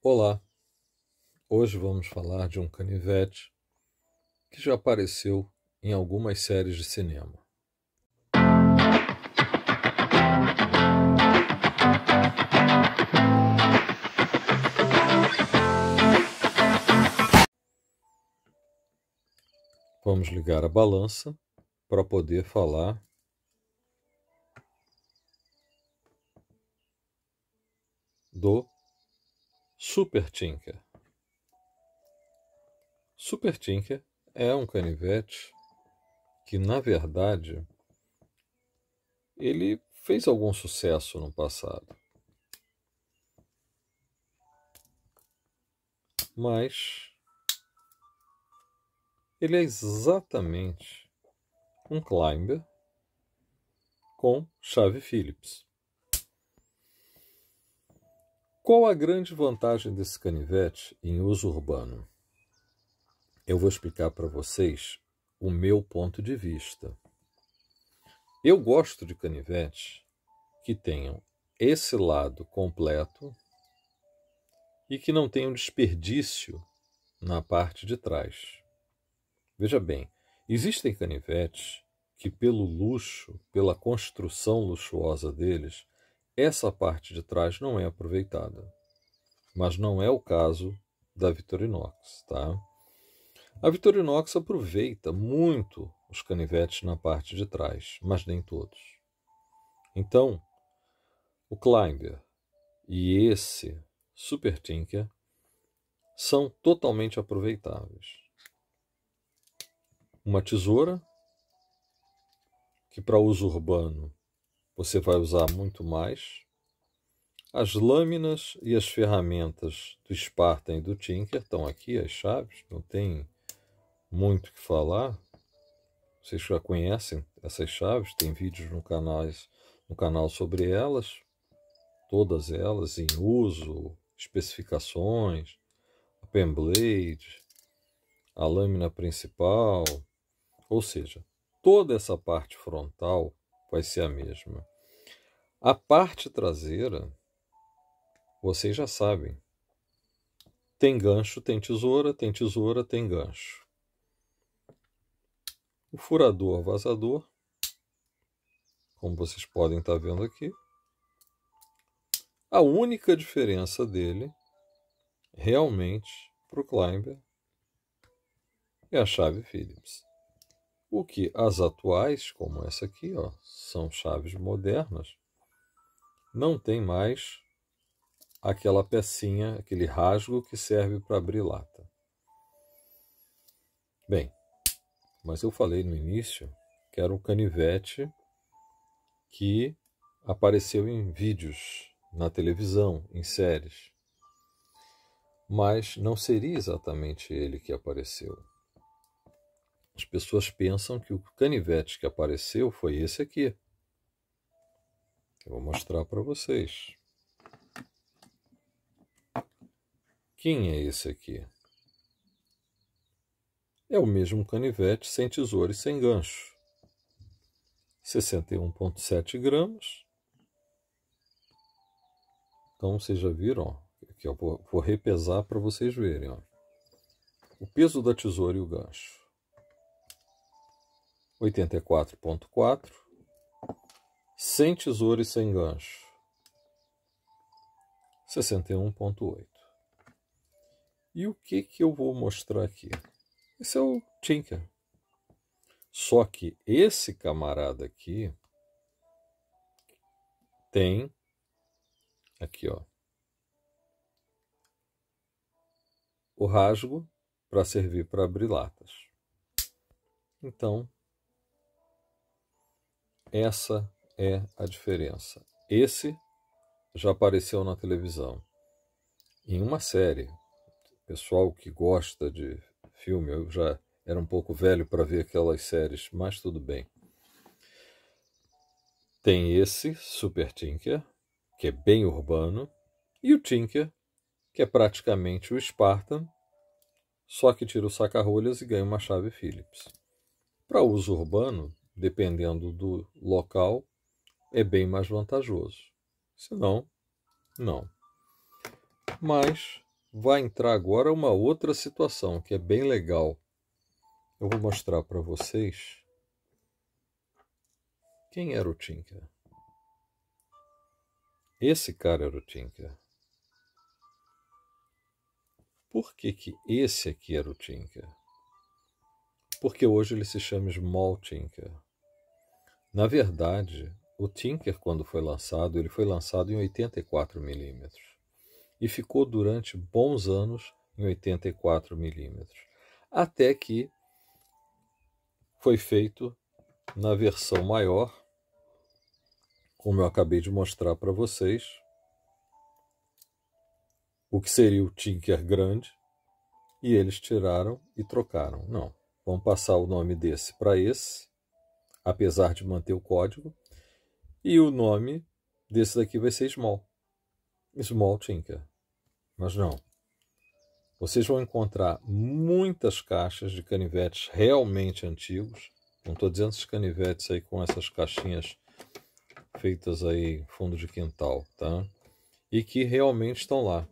Olá! Hoje vamos falar de um canivete que já apareceu em algumas séries de cinema. Vamos ligar a balança para poder falar do Super Tinker. Super Tinker é um canivete que, na verdade, ele fez algum sucesso no passado. Mas ele é exatamente um climber com chave Phillips. Qual a grande vantagem desse canivete em uso urbano? Eu vou explicar para vocês o meu ponto de vista. Eu gosto de canivetes que tenham esse lado completo e que não tenham desperdício na parte de trás. Veja bem, existem canivetes que, pelo luxo, pela construção luxuosa deles, essa parte de trás não é aproveitada. Mas não é o caso da Victorinox, tá? A Victorinox aproveita muito os canivetes na parte de trás, mas nem todos. Então, o Climber e esse Super Tinker são totalmente aproveitáveis. Uma tesoura que para uso urbano você vai usar muito mais. As lâminas e as ferramentas do Spartan e do Tinker estão aqui, as chaves, não tem muito o que falar. Vocês já conhecem essas chaves, tem vídeos no canal, no canal sobre elas, todas elas em uso, especificações, a pen blade, a lâmina principal, ou seja, toda essa parte frontal vai ser a mesma. A parte traseira, vocês já sabem. Tem gancho, tem tesoura, tem tesoura, tem gancho. O furador vazador, como vocês podem estar tá vendo aqui, a única diferença dele realmente para o climber é a chave Phillips. O que as atuais, como essa aqui, ó, são chaves modernas, não tem mais aquela pecinha, aquele rasgo que serve para abrir lata. Bem, mas eu falei no início que era um canivete que apareceu em vídeos, na televisão, em séries. Mas não seria exatamente ele que apareceu. As pessoas pensam que o canivete que apareceu foi esse aqui. Eu vou mostrar para vocês. Quem é esse aqui? É o mesmo canivete sem tesoura e sem gancho. 61,7 gramas. Então vocês já viram, aqui eu vou, vou repesar para vocês verem. Ó. O peso da tesoura e o gancho. 84,4 sem tesouro e sem gancho. 61.8. E o que que eu vou mostrar aqui? Esse é o Tinker. Só que esse camarada aqui tem aqui, ó, o rasgo para servir para abrir latas. Então, essa é a diferença. Esse já apareceu na televisão em uma série. Pessoal que gosta de filme, eu já era um pouco velho para ver aquelas séries, mas tudo bem. Tem esse Super Tinker, que é bem urbano, e o Tinker, que é praticamente o Spartan, só que tira o saca-rolhas e ganha uma chave Phillips. Para uso urbano, dependendo do local, é bem mais vantajoso. Se não, não. Mas vai entrar agora uma outra situação que é bem legal. Eu vou mostrar para vocês quem era o Tinker. Esse cara era o Tinker. Por que, que esse aqui era o Tinker? Porque hoje ele se chama Small Tinker. Na verdade, o Tinker, quando foi lançado, ele foi lançado em 84 mm e ficou durante bons anos em 84 mm, até que foi feito na versão maior, como eu acabei de mostrar para vocês, o que seria o Tinker grande, e eles tiraram e trocaram. Não, vão passar o nome desse para esse, apesar de manter o código, e o nome desse daqui vai ser Small. Small Tinker. Mas não. Vocês vão encontrar muitas caixas de canivetes realmente antigos. Não estou dizendo esses canivetes aí com essas caixinhas feitas aí fundo de quintal, tá? E que realmente estão lá.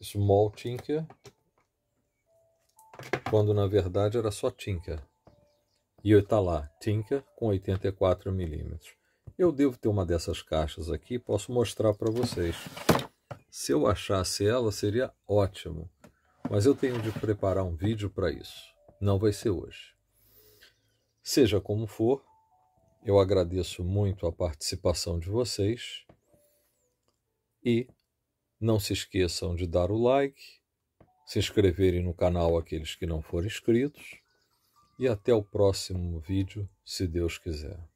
Small Tinker, quando na verdade era só Tinker. E está lá, Tinker com 84 milímetros. Eu devo ter uma dessas caixas aqui, posso mostrar para vocês. Se eu achasse ela, seria ótimo, mas eu tenho de preparar um vídeo para isso. Não vai ser hoje. Seja como for, eu agradeço muito a participação de vocês e não se esqueçam de dar o like, se inscreverem no canal aqueles que não forem inscritos e até o próximo vídeo, se Deus quiser.